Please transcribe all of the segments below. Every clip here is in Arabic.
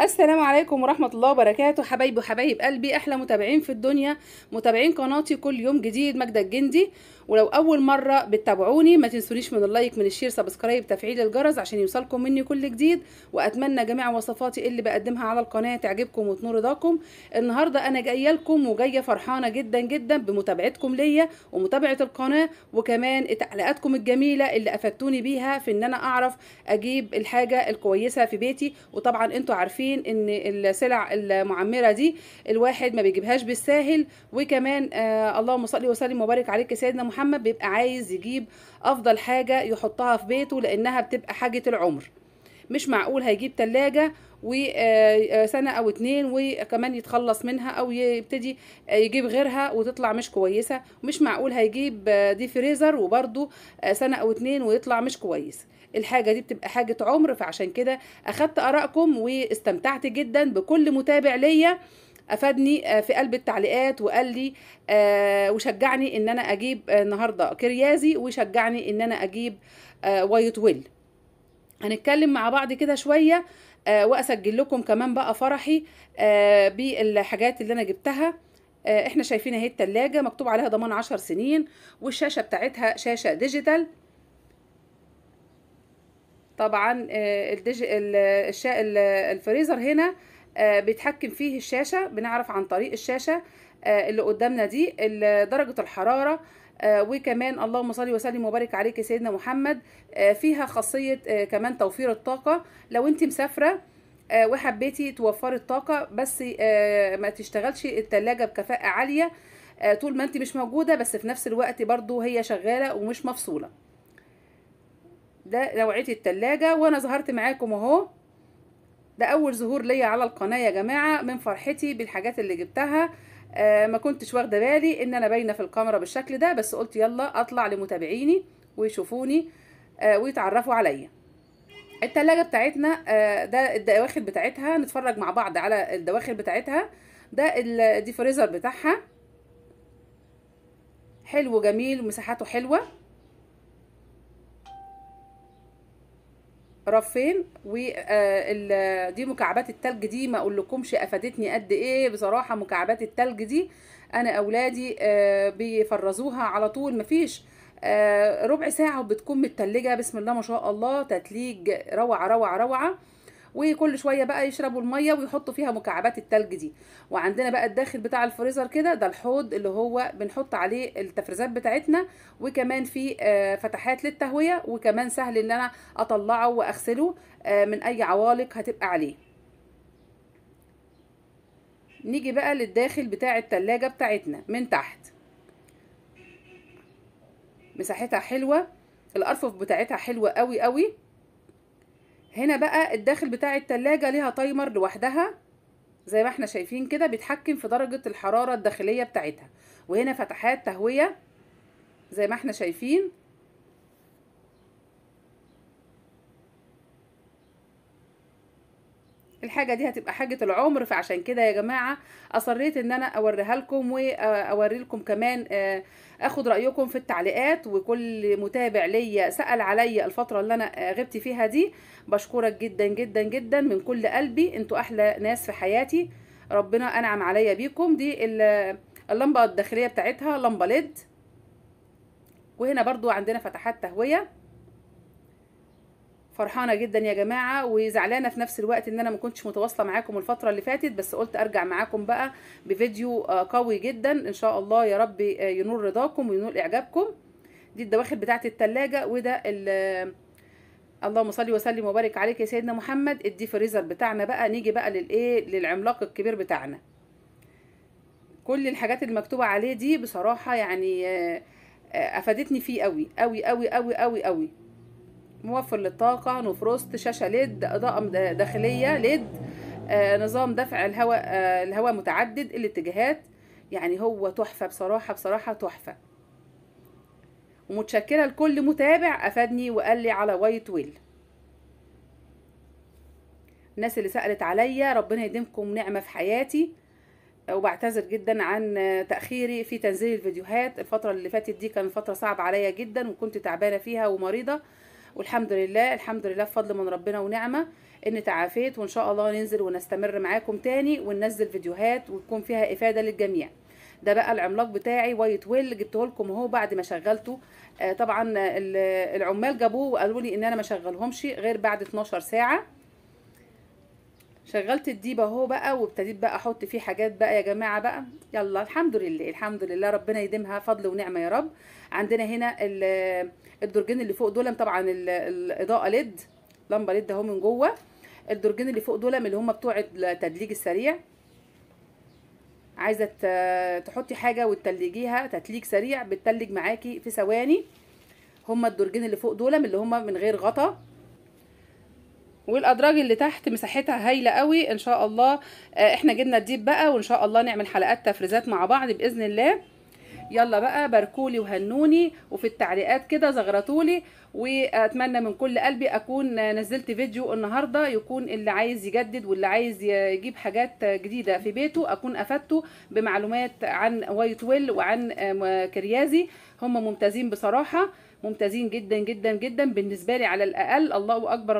السلام عليكم ورحمة الله وبركاته حبايبي وحبايب قلبي أحلى متابعين في الدنيا متابعين قناتي كل يوم جديد ماجدة الجندي ولو أول مرة بتتابعوني ما تنسونيش من اللايك من الشير سبسكرايب تفعيل الجرس عشان يوصلكم مني كل جديد وأتمنى جميع وصفاتي اللي بقدمها على القناة تعجبكم وتنور رضاكم النهاردة أنا جاية لكم وجاية فرحانة جدا جدا بمتابعتكم ليا ومتابعة القناة وكمان تعليقاتكم الجميلة اللي أفدتوني بيها في إن أنا أعرف أجيب الحاجة الكويسة في بيتي وطبعا أنتوا عارفين عارفين ان السلع المعمره دي الواحد ما بيجيبهاش بالساهل وكمان آه اللهم صل وسلم وبارك عليك سيدنا محمد بيبقى عايز يجيب افضل حاجه يحطها في بيته لانها بتبقى حاجه العمر مش معقول هيجيب تلاجة وسنة آه، آه، أو اتنين وكمان يتخلص منها أو يبتدي آه، يجيب غيرها وتطلع مش كويسة مش معقول هيجيب دي فريزر وبرده سنة أو اتنين ويطلع مش كويس الحاجه دي بتبقى حاجه عمر فعشان كده اخدت ارائكم واستمتعت جدا بكل متابع ليا افادني آه، في قلب التعليقات وقال لي آه، وشجعني ان انا اجيب آه، النهارده كريازي وشجعني ان انا اجيب وايت ويل هنتكلم مع بعض كده شويه واسجل لكم كمان بقى فرحي بالحاجات اللي انا جبتها احنا شايفين اهي التلاجة مكتوب عليها ضمان عشر سنين والشاشة بتاعتها شاشة ديجيتال طبعا آه، الفريزر هنا آه، بيتحكم فيه الشاشة بنعرف عن طريق الشاشة آه، اللي قدامنا دي درجة الحرارة وكمان اللهم صل وسلم وبارك عليك سيدنا محمد فيها خاصية كمان توفير الطاقة لو انت مسافرة وحبيتي توفري الطاقة بس ما تشتغلش التلاجة بكفاءة عالية طول ما انت مش موجودة بس في نفس الوقت برضو هي شغالة ومش مفصولة ده نوعيه التلاجة وانا ظهرت معاكم اهو ده اول ظهور ليا على القناه يا جماعه من فرحتي بالحاجات اللي جبتها آه ما كنتش واخده بالي ان انا باينه في الكاميرا بالشكل ده بس قلت يلا اطلع لمتابعيني ويشوفوني آه ويتعرفوا عليا التلاجة بتاعتنا آه ده الدواخل بتاعتها نتفرج مع بعض على الدواخل بتاعتها ده الديفريزر بتاعها حلو جميل ومساحته حلوه رفين ودي آه، مكعبات التلج دي ما اقولكمش افادتني قد ايه بصراحه مكعبات التلج دي انا اولادي آه، بيفرزوها على طول مفيش آه، ربع ساعه وبتكون متلجه بسم الله ما شاء الله تتليج روعه روعه روعه وكل شويه بقى يشربوا الميه ويحطوا فيها مكعبات التلج دي وعندنا بقى الداخل بتاع الفريزر كده ده الحوض اللي هو بنحط عليه التفريزات بتاعتنا وكمان في آه، فتحات للتهويه وكمان سهل ان انا اطلعه واغسله آه، من اي عوالق هتبقى عليه نيجي بقى للداخل بتاع التلاجة بتاعتنا من تحت مساحتها حلوة الارفف بتاعتها حلوة قوي قوي هنا بقى الداخل بتاع التلاجة ليها تايمر لوحدها زي ما احنا شايفين كده بيتحكم في درجة الحرارة الداخلية بتاعتها وهنا فتحات تهوية زي ما احنا شايفين الحاجه دي هتبقى حاجه العمر فعشان كده يا جماعه اصريت ان انا اوريها لكم واوري آه، لكم كمان آه، اخد رايكم في التعليقات وكل متابع ليا سال عليا الفتره اللي انا آه، غبت فيها دي بشكرك جدا جدا جدا من كل قلبي انتوا احلى ناس في حياتي ربنا انعم عليا بيكم دي اللمبه الداخليه بتاعتها لمبه ليد وهنا برضو عندنا فتحات تهويه فرحانه جدا يا جماعه وزعلانه في نفس الوقت ان انا ما كنتش متواصله معاكم الفتره اللي فاتت بس قلت ارجع معاكم بقى بفيديو آه، قوي جدا ان شاء الله يا رب آه، ينور رضاكم وينور اعجابكم دي الدواخل بتاعه التلاجة وده آه، اللهم صل وسلم وبارك عليك يا سيدنا محمد الدي فريزر بتاعنا بقى نيجي بقى للايه للعملاق الكبير بتاعنا كل الحاجات اللي مكتوبه عليه دي بصراحه يعني افادتني فيه قوي قوي قوي قوي قوي قوي موفر للطاقة نوفروست شاشة ليد إضاءة داخلية ليد آه نظام دفع الهواء آه الهواء متعدد الاتجاهات يعني هو تحفة بصراحة بصراحة تحفة ومتشكرة لكل متابع أفادني وقال لي على وايت ويل الناس اللي سألت عليا ربنا يديمكم نعمة في حياتي وبعتذر جدا عن تأخيري في تنزيل الفيديوهات الفترة اللي فاتت دي كانت فترة صعبة عليا جدا وكنت تعبانة فيها ومريضة والحمد لله الحمد لله بفضل من ربنا ونعمه ان تعافيت وان شاء الله ننزل ونستمر معاكم تاني وننزل فيديوهات وتكون فيها افاده للجميع ده بقى العملاق بتاعي وايت ويل جبته لكم اهو بعد ما شغلته آه طبعا العمال جابوه وقالوا لي ان انا ما شغلهمش غير بعد 12 ساعه شغلت الديب اهو بقى وابتديت بقى احط فيه حاجات بقى يا جماعه بقى يلا الحمد لله الحمد لله ربنا يديمها فضل ونعمه يا رب عندنا هنا الدرجين اللي فوق دول طبعا الاضاءه ليد لمبه ليد اهو من جوه الدرجين اللي فوق دول اللي هم بتوع التدليج السريع عايزه تحطي حاجه وتتلجيها تتليج سريع بتتلج معاكي في ثواني هما الدرجين اللي فوق دول اللي هما من غير غطا والادراج اللي تحت مساحتها هايله قوي ان شاء الله آه، احنا جبنا الديب بقى وان شاء الله نعمل حلقات تفريزات مع بعض باذن الله يلا بقى باركولي وهنوني وفي التعليقات كده زغرطولي واتمنى من كل قلبي اكون نزلت فيديو النهارده يكون اللي عايز يجدد واللي عايز يجيب حاجات جديده في بيته اكون افدته بمعلومات عن وايت ويل وعن كريازي هم ممتازين بصراحه ممتازين جدا جدا جدا بالنسبه لي على الاقل الله اكبر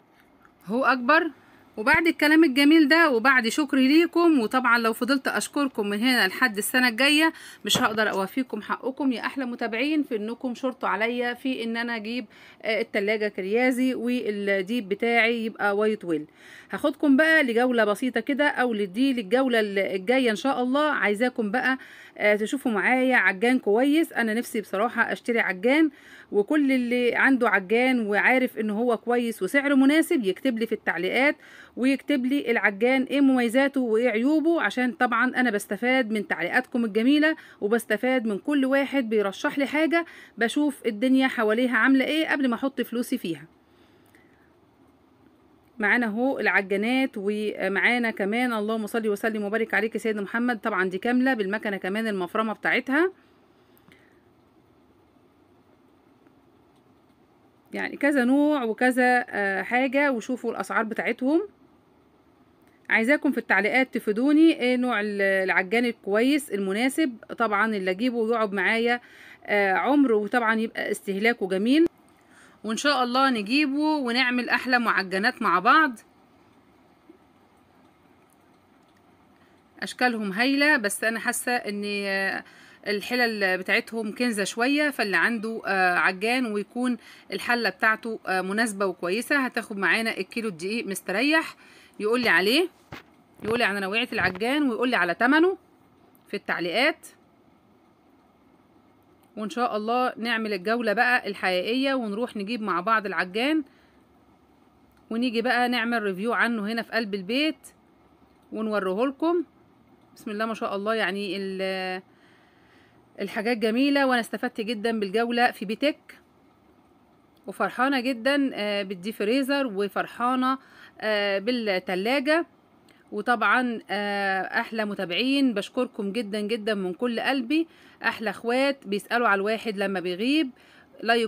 هو اكبر وبعد الكلام الجميل ده وبعد شكري ليكم وطبعا لو فضلت اشكركم من هنا لحد السنه الجايه مش هقدر اوفيكم حقكم يا احلى متابعين في انكم شرطوا عليا في ان انا اجيب آه، التلاجة كريازي والديب بتاعي يبقى وايت ويل هاخدكم بقى لجوله بسيطه كده او لدي للجوله الجايه ان شاء الله عايزاكم بقى آه، تشوفوا معايا عجان كويس انا نفسي بصراحه اشتري عجان وكل اللي عنده عجان وعارف ان هو كويس وسعره مناسب يكتب لي في التعليقات ويكتب لي العجان ايه مميزاته وايه عيوبه عشان طبعا انا بستفاد من تعليقاتكم الجميله وبستفاد من كل واحد بيرشح لي حاجه بشوف الدنيا حواليها عامله ايه قبل ما احط فلوسي فيها معانا اهو العجانات ومعانا كمان اللهم صل وسلم وبارك عليك يا سيدنا محمد طبعا دي كامله بالمكنه كمان المفرمه بتاعتها يعني كذا نوع وكذا آه، حاجه وشوفوا الاسعار بتاعتهم عايزاكم في التعليقات تفيدوني ايه نوع العجان الكويس المناسب طبعا اللي اجيبه يقعد معايا آه، عمر وطبعا يبقى استهلاكه جميل وان شاء الله نجيبه ونعمل احلى معجنات مع بعض اشكالهم هايله بس انا حاسه ان آه، الحلل بتاعتهم كنزه شويه فاللي عنده آه، عجان ويكون الحله بتاعته مناسبه وكويسه هتاخد معانا الكيلو الدقيق مستريح يقول لي عليه يقول لي على نوعيه العجان ويقول لي على تمنه في التعليقات وان شاء الله نعمل الجوله بقى الحقيقيه ونروح نجيب مع بعض العجان ونيجي بقى نعمل ريفيو عنه هنا في قلب البيت ونوريه لكم بسم الله ما شاء الله يعني الحاجات جميله وانا استفدت جدا بالجوله في بيتك وفرحانة جدا آه، فريزر وفرحانة آه، بالتلاجة وطبعا آه، احلى متابعين بشكركم جدا جدا من كل قلبي احلى اخوات بيسالوا على الواحد لما بيغيب لايك